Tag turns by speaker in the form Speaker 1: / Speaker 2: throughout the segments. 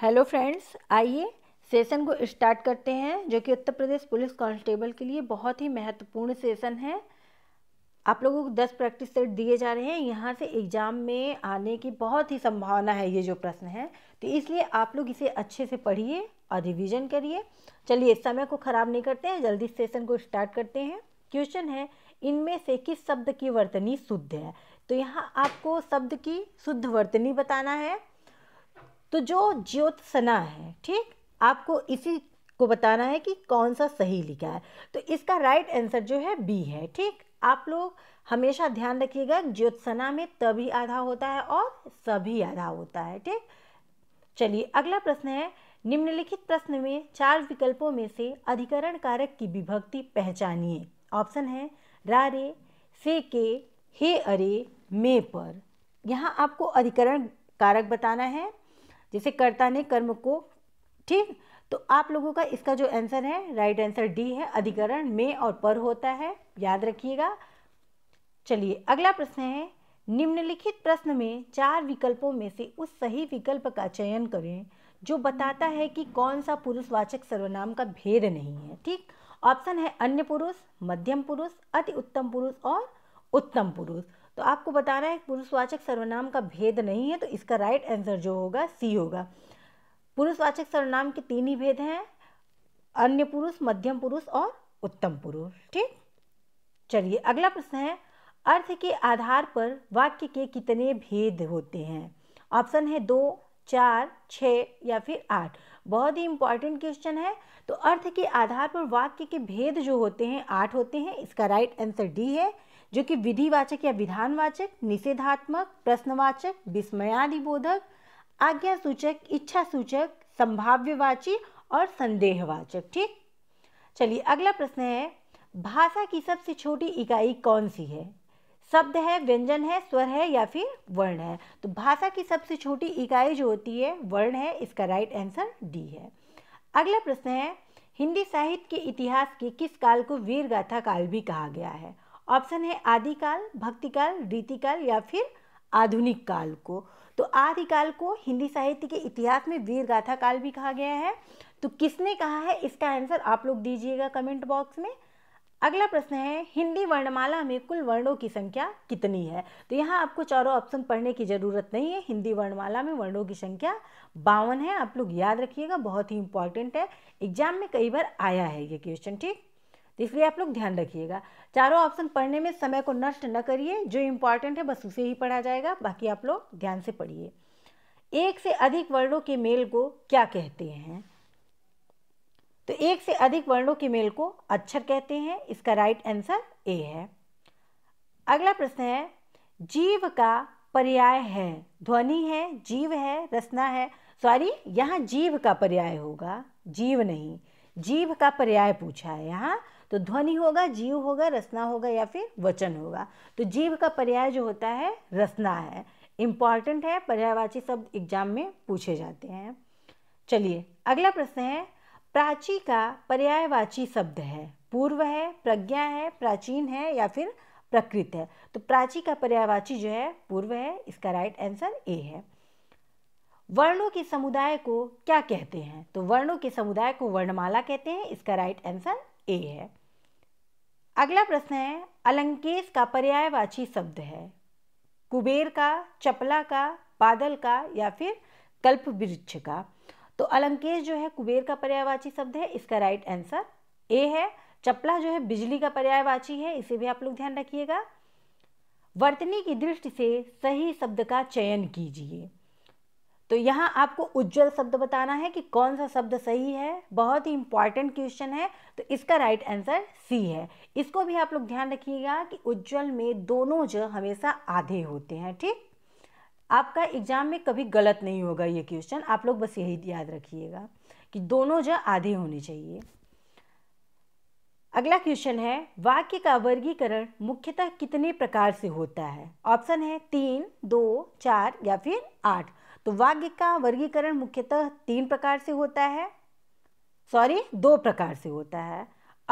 Speaker 1: hello friends आइए session को start करते हैं जो कि उत्तर प्रदेश पुलिस कांस्टेबल के लिए बहुत ही महत्वपूर्ण सेशन है आप लोगों को दस प्रैक्टिस सेट दिए जा रहे हैं यहाँ से एग्ज़ाम में आने की बहुत ही संभावना है ये जो प्रश्न है तो इसलिए आप लोग इसे अच्छे से पढ़िए और रिविज़न करिए चलिए समय को ख़राब नहीं करते हैं जल्दी सेशन को स्टार्ट करते हैं क्वेश्चन है इनमें से किस शब्द की वर्तनी शुद्ध है तो यहाँ आपको शब्द की शुद्ध वर्तनी बताना है तो जो ज्योत्सना है ठीक आपको इसी को बताना है कि कौन सा सही लिखा है तो इसका राइट आंसर जो है बी है ठीक आप लोग हमेशा ध्यान रखिएगा ज्योत्सना में तभी आधा होता है और सभी आधा होता है ठीक चलिए अगला प्रश्न है निम्नलिखित प्रश्न में चार विकल्पों में से अधिकरण कारक की विभक्ति पहचानिए ऑप्शन है रारे से के हे अरे मे पर यहाँ आपको अधिकरण कारक बताना है जैसे कर्ता ने कर्म को ठीक तो आप लोगों का इसका जो आंसर है राइट आंसर डी है अधिकरण में और पर होता है याद रखिएगा चलिए अगला प्रश्न है निम्नलिखित प्रश्न में चार विकल्पों में से उस सही विकल्प का चयन करें जो बताता है कि कौन सा पुरुषवाचक सर्वनाम का भेद नहीं है ठीक ऑप्शन है अन्य पुरुष मध्यम पुरुष अति उत्तम पुरुष और उत्तम पुरुष तो आपको बताना है पुरुषवाचक सर्वनाम का भेद नहीं है तो इसका राइट आंसर जो होगा सी होगा पुरुषवाचक सर्वनाम के तीन ही भेद हैं अन्य पुरुष मध्यम पुरुष और उत्तम पुरुष ठीक चलिए अगला प्रश्न है अर्थ के आधार पर वाक्य के कितने भेद होते हैं ऑप्शन है दो चार छ या फिर आठ बहुत ही इंपॉर्टेंट क्वेश्चन है तो अर्थ के आधार पर वाक्य के भेद जो होते हैं आठ होते हैं इसका राइट आंसर डी है जो कि विधिवाचक या विधानवाचक निषेधात्मक प्रश्नवाचक विस्मयादिबोधक आज्ञा सूचक इच्छा सूचक संभाव्यवाची और संदेहवाचक ठीक चलिए अगला प्रश्न है भाषा की सबसे छोटी इकाई कौन सी है शब्द है व्यंजन है स्वर है या फिर वर्ण है तो भाषा की सबसे छोटी इकाई जो होती है वर्ण है इसका राइट आंसर डी है अगला प्रश्न है हिंदी साहित्य के इतिहास के किस काल को वीर गाथा काल भी कहा गया है ऑप्शन है आदिकाल भक्तिकाल रीतिकाल या फिर आधुनिक काल को तो आदिकाल को हिंदी साहित्य के इतिहास में वीर गाथा काल भी कहा गया है तो किसने कहा है इसका आंसर आप लोग दीजिएगा कमेंट बॉक्स में अगला प्रश्न है हिंदी वर्णमाला में कुल वर्णों की संख्या कितनी है तो यहाँ आपको चारों ऑप्शन पढ़ने की ज़रूरत नहीं है हिंदी वर्णमाला में वर्णों की संख्या बावन है आप लोग याद रखिएगा बहुत ही इंपॉर्टेंट है एग्जाम में कई बार आया है ये क्वेश्चन ठीक तो इसलिए आप लोग ध्यान रखिएगा चारों ऑप्शन पढ़ने में समय को नष्ट न करिए जो इम्पॉर्टेंट है बस उसे ही पढ़ा जाएगा बाकी आप लोग ध्यान से पढ़िए एक से अधिक वर्णों के मेल को क्या कहते हैं तो एक से अधिक वर्णों के मेल को अक्षर कहते हैं इसका राइट आंसर ए है अगला प्रश्न है जीव का पर्याय है ध्वनि है जीव है रसना है सॉरी यहाँ जीव का पर्याय होगा जीव नहीं जीव का पर्याय पूछा है यहाँ तो ध्वनि होगा जीव होगा रसना होगा या फिर वचन होगा तो जीव का पर्याय जो होता है रसना है इम्पॉर्टेंट है पर्यायवाची शब्द एग्जाम में पूछे जाते हैं चलिए अगला प्रश्न है प्राची का पर्यायवाची शब्द है पूर्व है प्रज्ञा है प्राचीन है या फिर प्रकृत है तो प्राची का पर्यायवाची जो है पूर्व है इसका राइट आंसर ए है वर्णों के समुदाय को क्या कहते हैं तो वर्णों के समुदाय को वर्णमाला कहते हैं इसका राइट आंसर ए है अगला प्रश्न है अलंकेश का पर्यायवाची शब्द है कुबेर का चपला का बादल का या फिर कल्प वृक्ष का तो अलंकेश जो है कुबेर का पर्यायवाची शब्द है इसका राइट आंसर ए है चपला जो है बिजली का पर्यायवाची है इसे भी आप लोग ध्यान रखिएगा वर्तनी की दृष्टि से सही शब्द का चयन कीजिए तो यहाँ आपको उज्जवल शब्द बताना है कि कौन सा शब्द सही है बहुत ही इंपॉर्टेंट क्वेश्चन है तो इसका राइट आंसर सी है इसको भी आप लोग ध्यान रखिएगा कि उज्जवल में दोनों ज हमेशा आधे होते हैं ठीक आपका एग्जाम में कभी गलत नहीं होगा ये क्वेश्चन आप लोग बस यही याद रखिएगा कि दोनों ज आधे होने चाहिए अगला क्वेश्चन है वाक्य का वर्गीकरण मुख्यतः कितने प्रकार से होता है ऑप्शन है तीन दो चार या फिर आठ तो वाक्य का वर्गीकरण मुख्यतः तीन प्रकार से होता है सॉरी दो प्रकार से होता है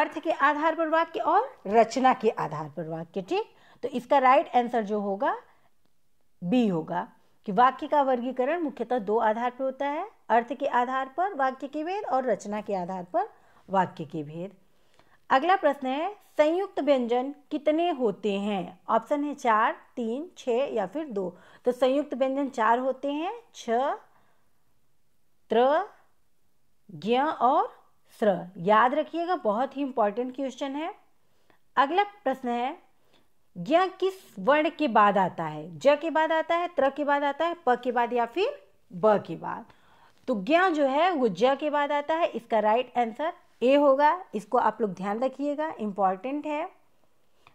Speaker 1: अर्थ के आधार पर वाक्य और रचना के आधार पर वाक्य ठीक तो इसका राइट आंसर जो होगा बी होगा कि वाक्य का वर्गीकरण मुख्यतः दो आधार पर होता है अर्थ के आधार पर वाक्य के भेद और रचना के आधार पर वाक्य के भेद अगला प्रश्न है संयुक्त व्यंजन कितने होते हैं ऑप्शन है चार तीन छ या फिर दो तो संयुक्त व्यंजन चार होते हैं छ त्र ज्ञ और स्र याद रखिएगा बहुत ही इंपॉर्टेंट क्वेश्चन है अगला प्रश्न है ज्ञ किस वर्ण के बाद आता है ज के बाद आता है त्र के बाद आता है प के बाद या फिर ब के बाद तो ज्ञ जो है वो ज के बाद आता है इसका राइट आंसर ए होगा इसको आप लोग ध्यान रखिएगा इम्पॉर्टेंट है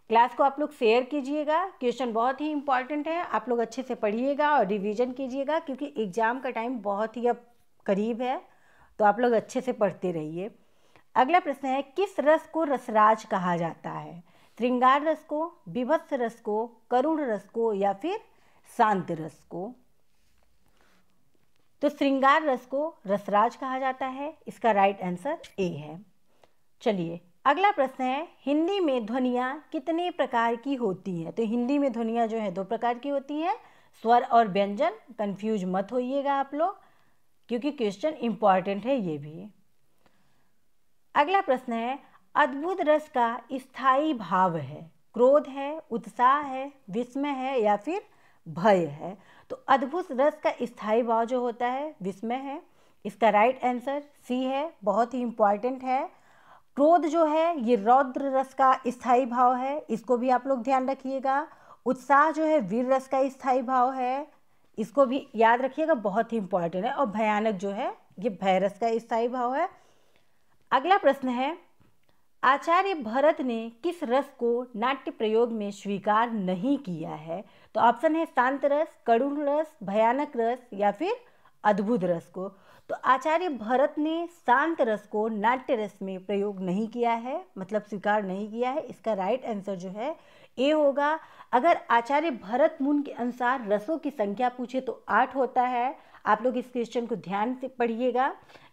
Speaker 1: क्लास को आप लोग शेयर कीजिएगा क्वेश्चन बहुत ही इम्पॉर्टेंट है आप लोग अच्छे से पढ़िएगा और रिवीजन कीजिएगा क्योंकि एग्ज़ाम का टाइम बहुत ही अब करीब है तो आप लोग अच्छे से पढ़ते रहिए अगला प्रश्न है किस रस को रसराज कहा जाता है श्रृंगार रस को विभत्स रस को करुण रस को या फिर शांत रस को तो श्रृंगार रस को रसराज कहा जाता है इसका राइट आंसर ए है चलिए अगला प्रश्न है हिंदी में ध्वनियाँ कितने प्रकार की होती हैं तो हिंदी में ध्वनियाँ जो है दो प्रकार की होती हैं स्वर और व्यंजन कंफ्यूज मत होइएगा आप लोग क्योंकि क्वेश्चन इंपॉर्टेंट है ये भी अगला प्रश्न है अद्भुत रस का स्थाई भाव है क्रोध है उत्साह है विस्मय है या फिर भय है तो अद्भुत रस का स्थायी भाव जो होता है विस्मय है इसका राइट आंसर सी है बहुत ही इंपॉर्टेंट है क्रोध जो है ये रौद्र रस का स्थायी भाव है इसको भी आप लोग ध्यान रखिएगा उत्साह जो है वीर रस का स्थायी भाव है इसको भी याद रखिएगा बहुत ही इंपॉर्टेंट है और भयानक जो है ये भय रस का स्थायी भाव है अगला प्रश्न है आचार्य भरत ने किस रस को नाट्य प्रयोग में स्वीकार नहीं किया है तो ऑप्शन है शांत रस करुण रस भयानक रस या फिर अद्भुत रस को तो आचार्य भरत ने शांत रस को नाट्य रस में प्रयोग नहीं किया है मतलब स्वीकार नहीं किया है इसका राइट आंसर जो है ए होगा अगर आचार्य भरत मुन के अनुसार रसों की संख्या पूछे तो आठ होता है आप लोग इस क्वेश्चन को ध्यान से पढ़िएगा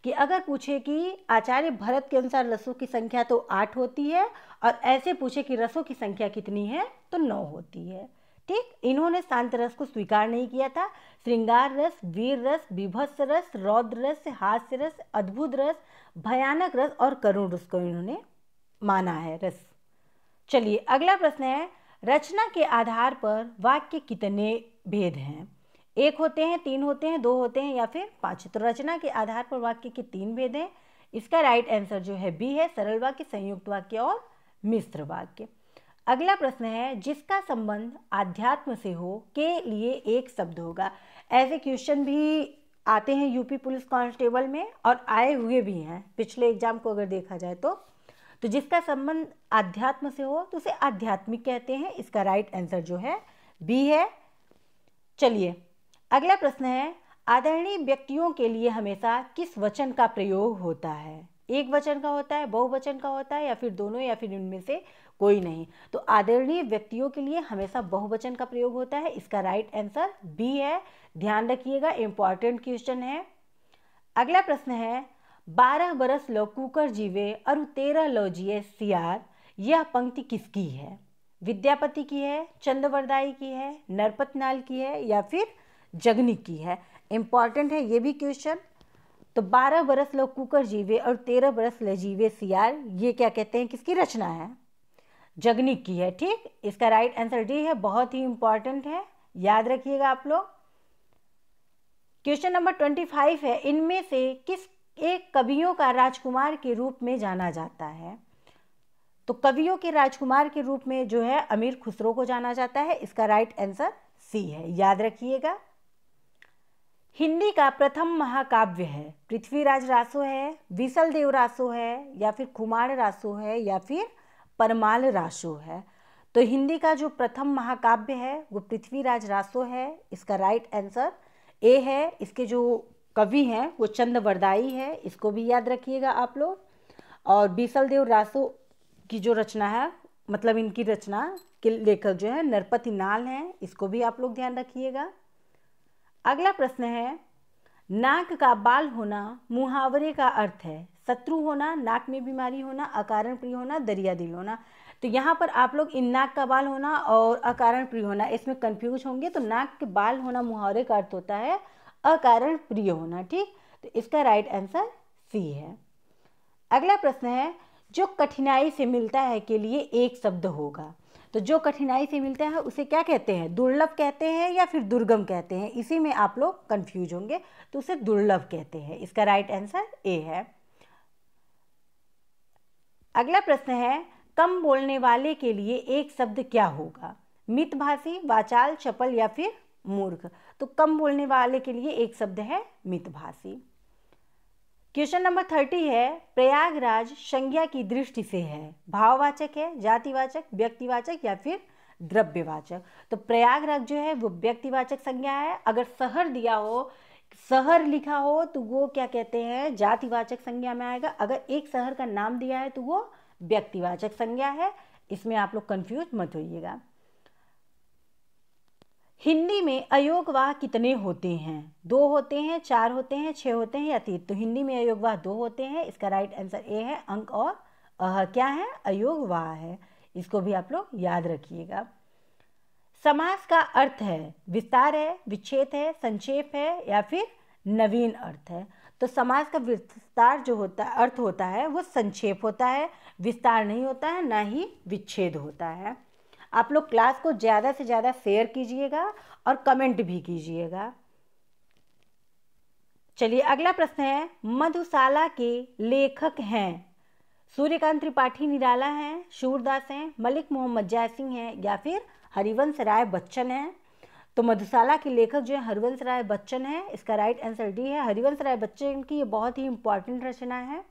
Speaker 1: कि अगर पूछे कि आचार्य भरत के अनुसार रसों की संख्या तो आठ होती है और ऐसे पूछे कि रसों की संख्या कितनी है तो नौ होती है ठीक इन्होंने शांत रस को स्वीकार नहीं किया था श्रृंगार रस वीर रस विभत्स रस रौद्र रस हास्य रस अद्भुत रस भयानक रस और करुण रस को इन्होंने माना है रस चलिए अगला प्रश्न है रचना के आधार पर वाक्य कितने भेद हैं एक होते हैं तीन होते हैं दो होते हैं या फिर पांच तो रचना के आधार पर वाक्य के तीन भेद हैं इसका राइट आंसर जो है बी है सरल वाक्य संयुक्त वाक्य और मिश्र वाक्य अगला प्रश्न है जिसका संबंध आध्यात्म से हो के लिए एक शब्द होगा ऐसे क्वेश्चन भी आते हैं यूपी पुलिस कांस्टेबल में और आए हुए भी हैं पिछले एग्जाम को अगर देखा जाए तो तो जिसका संबंध आध्यात्म से हो तो उसे आध्यात्मिक कहते हैं इसका राइट आंसर जो है बी है चलिए अगला प्रश्न है आदरणीय व्यक्तियों के लिए हमेशा किस वचन का प्रयोग होता है एक वचन का होता है बहुवचन का होता है या फिर दोनों या फिर उनमें से कोई नहीं तो आदरणीय व्यक्तियों के लिए हमेशा बहुवचन का प्रयोग होता है इसका राइट आंसर बी है ध्यान रखिएगा इंपॉर्टेंट क्वेश्चन है अगला प्रश्न है बारह बरस लो कुकर जीवे और तेरह लो जिए सियार यह पंक्ति किसकी है विद्यापति की है चंद्रवरदाई की है नरपत नाल की है या फिर जगनी की है इम्पॉर्टेंट है ये भी क्वेश्चन तो बारह बरस लो कुकर जीवे और तेरह बरस जीवे सियार ये क्या कहते हैं किसकी रचना है जगनी की है ठीक इसका राइट आंसर डी है बहुत ही इंपॉर्टेंट है याद रखिएगा आप लोग क्वेश्चन नंबर ट्वेंटी फाइव है इनमें से किस एक कवियों का राजकुमार के रूप में जाना जाता है तो कवियों के राजकुमार के रूप में जो है अमीर खुसरो को जाना जाता है इसका राइट आंसर सी है याद रखिएगा हिंदी का प्रथम महाकाव्य है पृथ्वीराज रासो है विसल देव रासो है या फिर कुमार रासो है या फिर परमाल रासो है तो हिंदी का जो प्रथम महाकाव्य है वो पृथ्वीराज रासो है इसका राइट आंसर ए है इसके जो कवि हैं वो वरदाई है इसको भी याद रखिएगा आप लोग और बीसल देव रासो की जो रचना है मतलब इनकी रचना के लेखक जो है नरपति नाल हैं इसको भी आप लोग ध्यान रखिएगा अगला प्रश्न है नाक का बाल होना मुहावरे का अर्थ है शत्रु होना नाक में बीमारी होना अकारण प्रिय होना दरिया दिल होना तो यहाँ पर आप लोग इन नाक का बाल होना और अकारण प्रिय होना इसमें कंफ्यूज होंगे तो नाक के बाल होना मुहावरे का अर्थ होता है अकारण प्रिय होना ठीक तो इसका राइट आंसर सी है अगला प्रश्न है जो कठिनाई से मिलता है के लिए एक शब्द होगा तो जो कठिनाई से मिलता है उसे क्या कहते हैं दुर्लभ कहते हैं या फिर दुर्गम कहते हैं इसी में आप लोग कंफ्यूज होंगे तो उसे दुर्लभ कहते हैं इसका राइट आंसर ए है अगला प्रश्न है कम बोलने वाले के लिए एक शब्द क्या होगा मितभाषी वाचाल चपल या फिर मूर्ख तो कम बोलने वाले के लिए एक शब्द है मितभाषी क्वेश्चन नंबर थर्टी है प्रयागराज संज्ञा की दृष्टि से है भाववाचक है जातिवाचक व्यक्तिवाचक या फिर द्रव्यवाचक तो प्रयागराज जो है वो व्यक्तिवाचक संज्ञा है अगर शहर दिया हो शहर लिखा हो तो वो क्या कहते हैं जातिवाचक संज्ञा में आएगा अगर एक शहर का नाम दिया है तो वो व्यक्तिवाचक संज्ञा है इसमें आप लोग कन्फ्यूज मत होइएगा हिंदी में अयोगवाह कितने होते हैं दो होते हैं चार होते हैं छः होते हैं या तीन तो हिंदी में अयोगवाह दो होते हैं इसका राइट आंसर ए है अंक और अह क्या है अयोगवाह है इसको भी आप लोग याद रखिएगा समास का अर्थ है विस्तार है विच्छेद है संक्षेप है या फिर नवीन अर्थ है तो समास का विस्तार जो होता अर्थ होता है वो संक्षेप होता है विस्तार नहीं होता है ना ही विच्छेद होता है आप लोग क्लास को ज़्यादा से ज़्यादा शेयर कीजिएगा और कमेंट भी कीजिएगा चलिए अगला प्रश्न है मधुशाला के लेखक हैं सूर्यकांत त्रिपाठी निराला हैं शूरदास हैं मलिक मोहम्मद जय सिंह हैं या फिर हरिवंश राय बच्चन हैं तो मधुशाला के लेखक जो है हरिवंश राय बच्चन हैं इसका राइट आंसर डी है हरिवंश राय बच्चन की ये बहुत ही इंपॉर्टेंट रचना है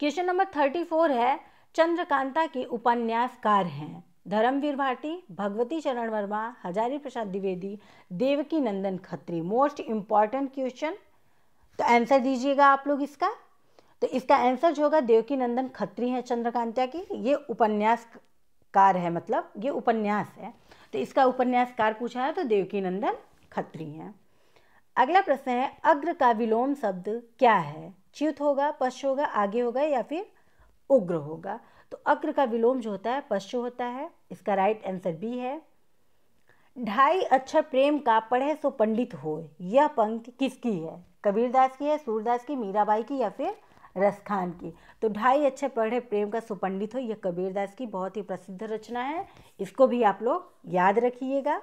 Speaker 1: क्वेश्चन नंबर थर्टी फोर है चंद्रकांता के उपन्यासकार हैं Dharmveer Bharati Bhagwati Charan Verma Hazari Prasad Dwivedi Devaki Nandan Khatri most important question तो आंसर दीजिएगा आप लोग इसका तो इसका आंसर जो होगा देवकी नंदन खत्री हैं चंद्रकांता की ये उपन्यासकार है मतलब ये उपन्यास है तो इसका उपन्यासकार पूछा है तो देवकी नंदन खत्री हैं अगला प्रश्न है अग्र का विलोम शब्द क्या है च्युत होगा पश होगा आगे होगा या फिर उग्र होगा तो अग्र का विलोम जो होता है पश्चु होता है इसका राइट आंसर बी है ढाई अच्छा प्रेम का पढ़े सो पंडित हो यह पंक्ति किसकी है कबीरदास की है सूरदास की मीराबाई की या फिर रसखान की तो ढाई अक्षर पढ़े प्रेम का सुपंडित हो यह कबीरदास की बहुत ही प्रसिद्ध रचना है इसको भी आप लोग याद रखिएगा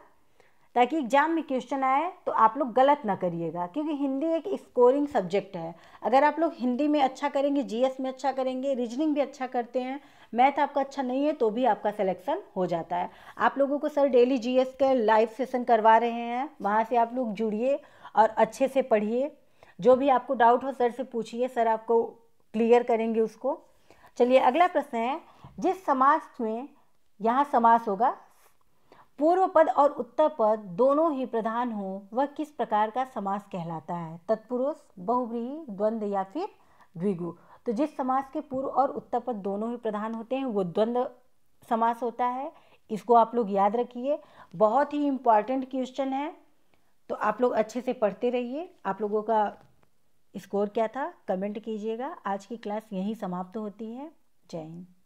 Speaker 1: ताकि एग्ज़ाम में क्वेश्चन आए तो आप लोग गलत ना करिएगा क्योंकि हिंदी एक स्कोरिंग सब्जेक्ट है अगर आप लोग हिंदी में अच्छा करेंगे जीएस में अच्छा करेंगे रीजनिंग भी अच्छा करते हैं मैथ आपका अच्छा नहीं है तो भी आपका सिलेक्शन हो जाता है आप लोगों को सर डेली जी के लाइव सेशन करवा रहे हैं वहाँ से आप लोग जुड़िए और अच्छे से पढ़िए जो भी आपको डाउट हो सर से पूछिए सर आपको क्लियर करेंगे उसको चलिए अगला प्रश्न है जिस समाज में यहाँ समास होगा पूर्व पद और उत्तर पद दोनों ही प्रधान हो वह किस प्रकार का समास कहलाता है तत्पुरुष बहुव्रीहि द्वंद्व या फिर द्विगु तो जिस समास के पूर्व और उत्तर पद दोनों ही प्रधान होते हैं वो द्वंद्व समास होता है इसको आप लोग याद रखिए बहुत ही इम्पॉर्टेंट क्वेश्चन है तो आप लोग अच्छे से पढ़ते रहिए आप लोगों का स्कोर क्या था कमेंट कीजिएगा आज की क्लास यहीं समाप्त होती है जय हिंद